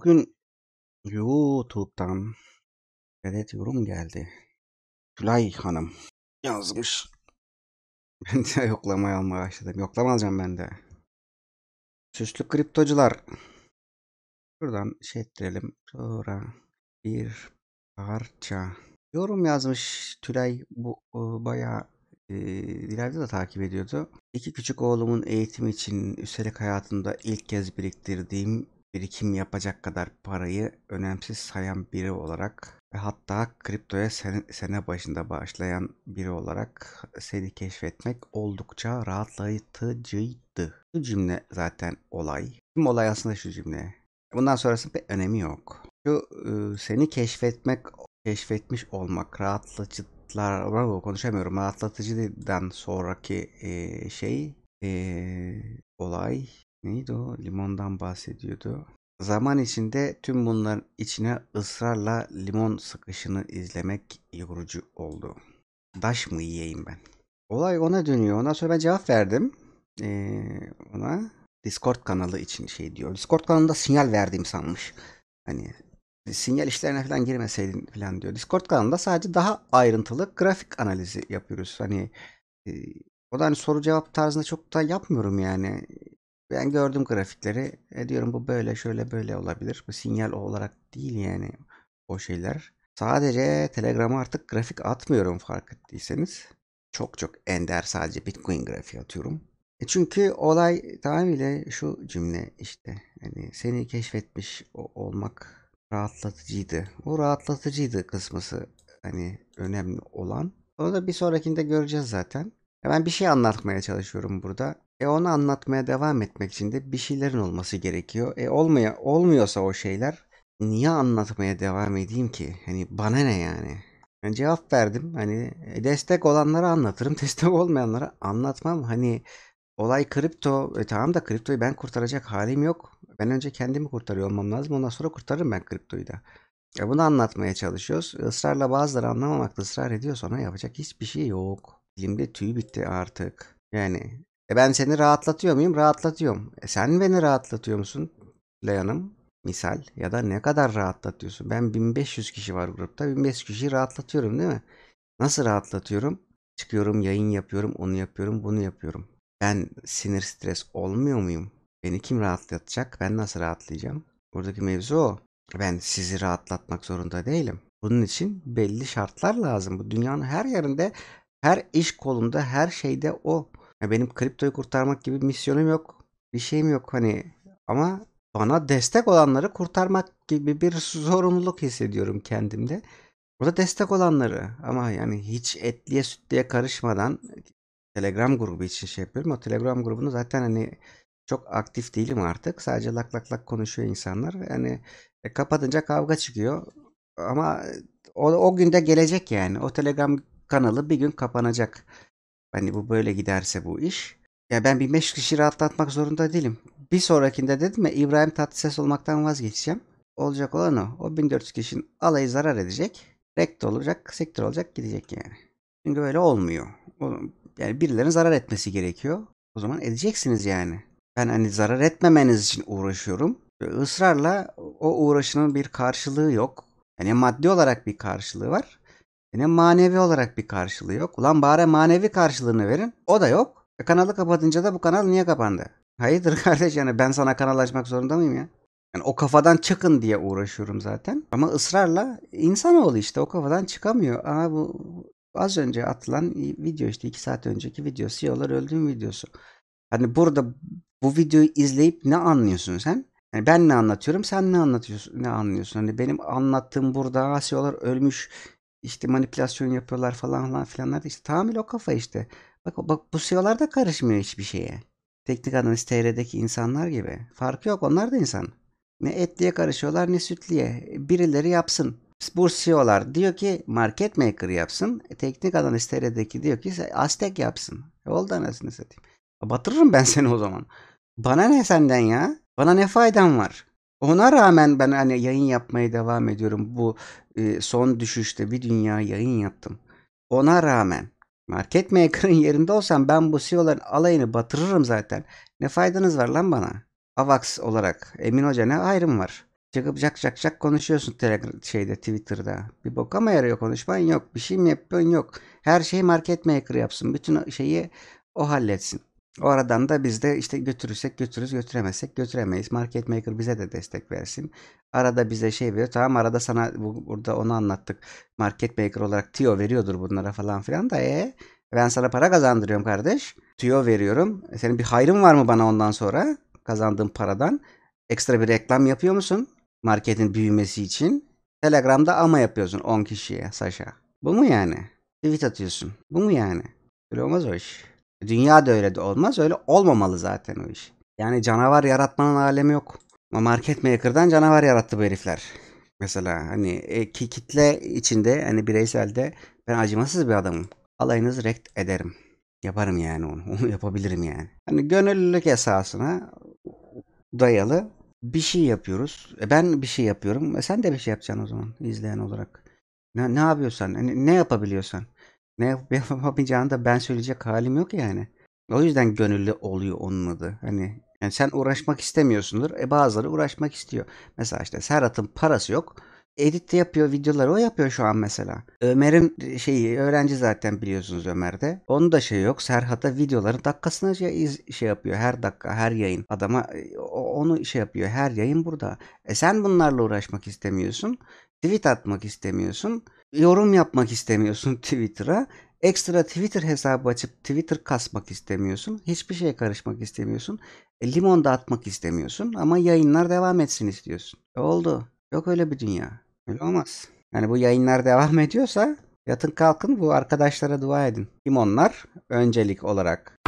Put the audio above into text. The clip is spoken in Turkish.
Bugün YouTube'dan evet yorum geldi. Tülay Hanım yazmış. Ben de yoklamayı almaya başladım. Yoklama alacağım ben de. Süslü kriptocular. Buradan şey ettirelim. Sonra bir parça. Yorum yazmış Tülay bu o, e, bayağı e, ileride de takip ediyordu. İki küçük oğlumun eğitimi için üstelik hayatımda ilk kez biriktirdiğim birikim yapacak kadar parayı önemsiz sayan biri olarak ve hatta kriptoya sene, sene başında başlayan biri olarak seni keşfetmek oldukça rahatlatıcıydı. Bu cümle zaten olay. Tüm olay aslında şu cümle. Bundan sonrası bir önemi yok. Şu e, seni keşfetmek, keşfetmiş olmak rahatlatıcılar konuşamıyorum. Rahatlatıcıdan sonraki e, şey e, olay neydi o limondan bahsediyordu. Zaman içinde tüm bunların içine ısrarla limon sıkışını izlemek yorucu oldu. Daş mı yiyeyim ben? Olay ona dönüyor. Ondan sonra ben cevap verdim. Ee, ona Discord kanalı için şey diyor. Discord kanalında sinyal verdiğim sanmış. Hani sinyal işlerine falan girmeseydin falan diyor. Discord kanalında sadece daha ayrıntılı grafik analizi yapıyoruz. Hani e, o da hani soru cevap tarzında çok da yapmıyorum yani. Ben gördüm grafikleri. E diyorum bu böyle şöyle böyle olabilir. Bu sinyal olarak değil yani o şeyler. Sadece Telegram'a artık grafik atmıyorum fark ettiyseniz. Çok çok ender sadece Bitcoin grafiği atıyorum. E çünkü olay tamamıyla şu cümle işte. Yani seni keşfetmiş olmak rahatlatıcıydı. O rahatlatıcıydı kısmısı hani önemli olan. Onu da bir sonrakinde göreceğiz zaten. E, ben bir şey anlatmaya çalışıyorum burada. E onu anlatmaya devam etmek için de bir şeylerin olması gerekiyor. E olmaya olmuyorsa o şeyler niye anlatmaya devam edeyim ki? Hani bana ne yani? yani cevap verdim. Hani e, destek olanlara anlatırım, destek olmayanlara anlatmam. Hani olay kripto. E tamam da kriptoyu ben kurtaracak halim yok. Ben önce kendimi kurtarıyor olmam lazım. Ondan sonra kurtarırım ben kriptoyu da. E bunu anlatmaya çalışıyoruz. Israrla bazıları anlamamakta ısrar ediyor sonra yapacak hiçbir şey yok. Dilimde tüy bitti artık. Yani e ben seni rahatlatıyor muyum? Rahatlatıyorum. E sen beni rahatlatıyor musun? Leyan'ım misal ya da ne kadar rahatlatıyorsun? Ben 1500 kişi var grupta. 1500 kişiyi rahatlatıyorum değil mi? Nasıl rahatlatıyorum? Çıkıyorum yayın yapıyorum, onu yapıyorum, bunu yapıyorum. Ben sinir stres olmuyor muyum? Beni kim rahatlatacak? Ben nasıl rahatlayacağım? Buradaki mevzu o. Ben sizi rahatlatmak zorunda değilim. Bunun için belli şartlar lazım. Bu dünyanın her yerinde, her iş kolunda, her şeyde o. Ya benim kriptoyu kurtarmak gibi misyonum yok. Bir şeyim yok hani ama bana destek olanları kurtarmak gibi bir zorunluluk hissediyorum kendimde. Burada destek olanları ama yani hiç etliye sütliye karışmadan Telegram grubu için şey yapıyorum. O Telegram grubunu zaten hani çok aktif değilim artık. Sadece lak lak lak konuşuyor insanlar. Yani e, kapatınca kavga çıkıyor. Ama o, o günde gelecek yani. O Telegram kanalı bir gün kapanacak. Hani bu böyle giderse bu iş. Ya ben bir 5 kişi rahatlatmak zorunda değilim. Bir sonrakinde dedim ya İbrahim Tatlıses olmaktan vazgeçeceğim. Olacak olan o. O 1400 kişinin alayı zarar edecek. Rektör olacak, sektör olacak, gidecek yani. Çünkü böyle olmuyor. Yani birilerinin zarar etmesi gerekiyor. O zaman edeceksiniz yani. Ben hani zarar etmemeniz için uğraşıyorum. Ve ısrarla o uğraşının bir karşılığı yok. Yani maddi olarak bir karşılığı var. Yine manevi olarak bir karşılığı yok. Ulan bari manevi karşılığını verin. O da yok. E kanalı kapatınca da bu kanal niye kapandı? Hayırdır kardeş yani ben sana kanal açmak zorunda mıyım ya? Yani o kafadan çıkın diye uğraşıyorum zaten. Ama ısrarla insanoğlu işte o kafadan çıkamıyor. Aa bu az önce atılan video işte 2 saat önceki video. CEO'lar öldüğüm videosu. Hani burada bu videoyu izleyip ne anlıyorsun sen? Yani ben ne anlatıyorum sen ne anlatıyorsun ne anlıyorsun? Hani benim anlattığım burada CEO'lar ölmüş işte manipülasyon yapıyorlar falan falan filanlar. işte tamamıyla o kafa işte. Bak, bak bu CEO'lar da karışmıyor hiçbir şeye. Teknik analiz TR'deki insanlar gibi. Farkı yok onlar da insan. Ne etliye karışıyorlar ne sütliye. Birileri yapsın. Bu CEO'lar diyor ki market maker yapsın. E, teknik analiz TR'deki diyor ki Aztek yapsın. E oldu anasını satayım. E, batırırım ben seni o zaman. Bana ne senden ya? Bana ne faydan var? Ona rağmen ben hani yayın yapmaya devam ediyorum. Bu e, son düşüşte bir dünya yayın yaptım. Ona rağmen market maker'ın yerinde olsam ben bu CEO'ların alayını batırırım zaten. Ne faydanız var lan bana? Avax olarak Emin Hoca ne ayrım var? Çıkıp cak cak cak konuşuyorsun Telegram şeyde Twitter'da. Bir bok ama yarıyor konuşman yok. Bir şey mi yapıyorsun yok. Her şeyi market maker yapsın. Bütün şeyi o halletsin. Oradan da biz de işte götürürsek götürürüz, götüremezsek götüremeyiz. Market maker bize de destek versin. Arada bize şey veriyor. Tamam arada sana bu, burada onu anlattık. Market maker olarak TIO veriyordur bunlara falan filan da e ben sana para kazandırıyorum kardeş. TIO veriyorum. E, senin bir hayrın var mı bana ondan sonra kazandığım paradan? Ekstra bir reklam yapıyor musun? Marketin büyümesi için. Telegram'da ama yapıyorsun 10 kişiye Saşa. Bu mu yani? Tweet atıyorsun. Bu mu yani? Öyle olmaz o iş. Dünya da öyle de olmaz. Öyle olmamalı zaten o iş. Yani canavar yaratmanın alemi yok. Ama market maker'dan canavar yarattı bu herifler. Mesela hani e, kitle içinde hani bireyselde ben acımasız bir adamım. Alayınızı rekt ederim. Yaparım yani onu. Onu yapabilirim yani. Hani gönüllülük esasına dayalı bir şey yapıyoruz. E ben bir şey yapıyorum. E sen de bir şey yapacaksın o zaman izleyen olarak. Ne, ne yapıyorsan, ne, hani ne yapabiliyorsan. Ne yapıp da ben söyleyecek halim yok yani. O yüzden gönüllü oluyor onun adı. Hani yani sen uğraşmak istemiyorsundur. E bazıları uğraşmak istiyor. Mesela işte Serhat'ın parası yok. Edit de yapıyor videoları o yapıyor şu an mesela. Ömer'in şeyi öğrenci zaten biliyorsunuz Ömer'de. Onun da şey yok. Serhat'a videoların dakikasına şey, şey yapıyor. Her dakika her yayın. Adama e, onu şey yapıyor. Her yayın burada. E sen bunlarla uğraşmak istemiyorsun. Tweet atmak istemiyorsun Yorum yapmak istemiyorsun Twitter'a. Ekstra Twitter hesabı açıp Twitter kasmak istemiyorsun. Hiçbir şeye karışmak istemiyorsun. E, limon atmak istemiyorsun ama yayınlar devam etsin istiyorsun. E, oldu. Yok öyle bir dünya. Öyle olmaz. Yani bu yayınlar devam ediyorsa yatın kalkın bu arkadaşlara dua edin. Limonlar öncelik olarak